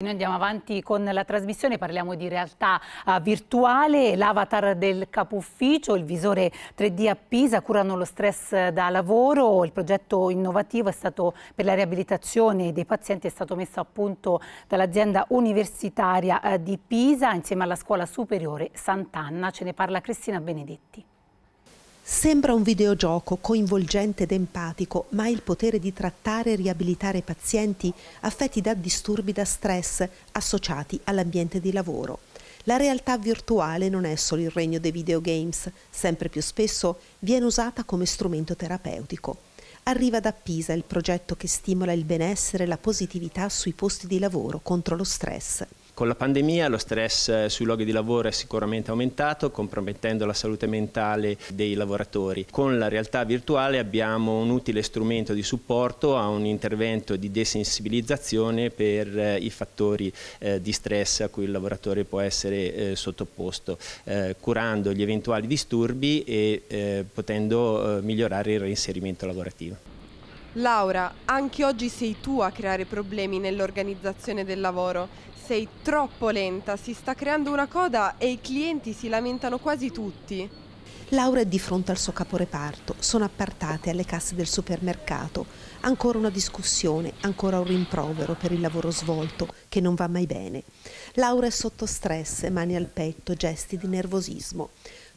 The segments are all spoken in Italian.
Noi andiamo avanti con la trasmissione, parliamo di realtà uh, virtuale, l'avatar del capo ufficio, il visore 3D a Pisa, curano lo stress eh, da lavoro, il progetto innovativo stato, per la riabilitazione dei pazienti è stato messo a punto dall'azienda universitaria uh, di Pisa insieme alla scuola superiore Sant'Anna, ce ne parla Cristina Benedetti. Sembra un videogioco coinvolgente ed empatico, ma ha il potere di trattare e riabilitare pazienti affetti da disturbi da stress associati all'ambiente di lavoro. La realtà virtuale non è solo il regno dei videogames, sempre più spesso viene usata come strumento terapeutico. Arriva da Pisa il progetto che stimola il benessere e la positività sui posti di lavoro contro lo stress. Con la pandemia lo stress eh, sui luoghi di lavoro è sicuramente aumentato, compromettendo la salute mentale dei lavoratori. Con la realtà virtuale abbiamo un utile strumento di supporto a un intervento di desensibilizzazione per eh, i fattori eh, di stress a cui il lavoratore può essere sottoposto, curando gli eventuali disturbi e potendo migliorare il reinserimento lavorativo. Laura, anche oggi sei tu a creare problemi nell'organizzazione del lavoro sei troppo lenta, si sta creando una coda e i clienti si lamentano quasi tutti. Laura è di fronte al suo caporeparto, sono appartate alle casse del supermercato. Ancora una discussione, ancora un rimprovero per il lavoro svolto, che non va mai bene. Laura è sotto stress, mani al petto, gesti di nervosismo.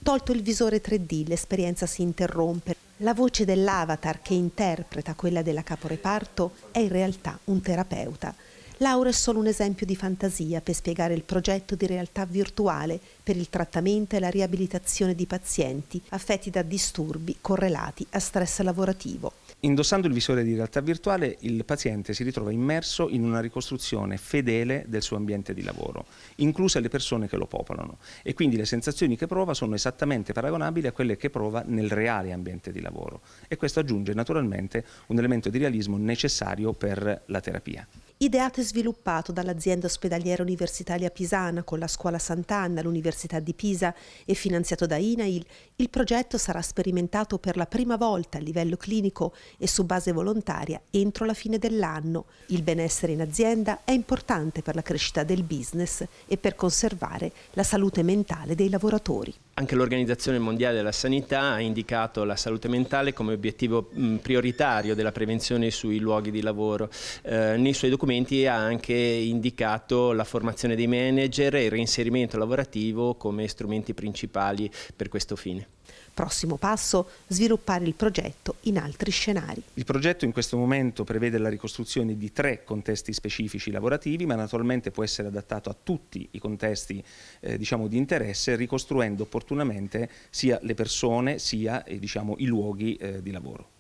Tolto il visore 3D, l'esperienza si interrompe. La voce dell'avatar che interpreta quella della caporeparto è in realtà un terapeuta. Laura è solo un esempio di fantasia per spiegare il progetto di realtà virtuale per il trattamento e la riabilitazione di pazienti affetti da disturbi correlati a stress lavorativo. Indossando il visore di realtà virtuale il paziente si ritrova immerso in una ricostruzione fedele del suo ambiente di lavoro, incluse le persone che lo popolano e quindi le sensazioni che prova sono esattamente paragonabili a quelle che prova nel reale ambiente di lavoro e questo aggiunge naturalmente un elemento di realismo necessario per la terapia ideato e sviluppato dall'azienda ospedaliera universitaria pisana con la scuola Sant'Anna l'Università di Pisa e finanziato da INAIL, il progetto sarà sperimentato per la prima volta a livello clinico e su base volontaria entro la fine dell'anno. Il benessere in azienda è importante per la crescita del business e per conservare la salute mentale dei lavoratori. Anche l'Organizzazione Mondiale della Sanità ha indicato la salute mentale come obiettivo prioritario della prevenzione sui luoghi di lavoro. Eh, nei suoi documenti ha anche indicato la formazione dei manager e il reinserimento lavorativo come strumenti principali per questo fine. Prossimo passo, sviluppare il progetto in altri scenari. Il progetto in questo momento prevede la ricostruzione di tre contesti specifici lavorativi, ma naturalmente può essere adattato a tutti i contesti eh, diciamo, di interesse, ricostruendo opportunamente sia le persone sia eh, diciamo, i luoghi eh, di lavoro.